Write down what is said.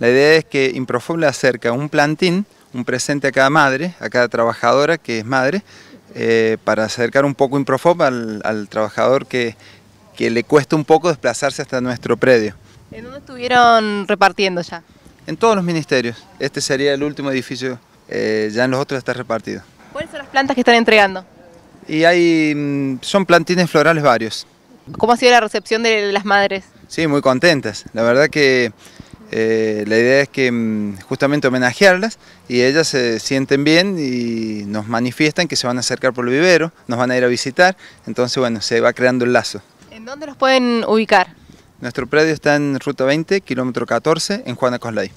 La idea es que Improfob le acerca un plantín, un presente a cada madre, a cada trabajadora que es madre, eh, para acercar un poco Improfob al, al, trabajador que, le cuesta un poco desplazarse hasta nuestro predio. ¿En dónde estuvieron repartiendo ya? En todos los ministerios. Este sería el último edificio, eh, ya en los otros está repartido. ¿Cuáles son las plantas que están entregando? Y hay, mm, son plantines florales varios. ¿Cómo ha sido la recepción de las madres? Sí, muy contentas. La verdad que eh, la idea es que mm, justamente homenajearlas y ellas se sienten bien y nos manifiestan que se van a acercar por el vivero, nos van a ir a visitar, entonces bueno, se va creando el lazo. ¿En dónde los pueden ubicar? Nuestro predio está en Ruta 20, kilómetro 14, en Juana Coslay.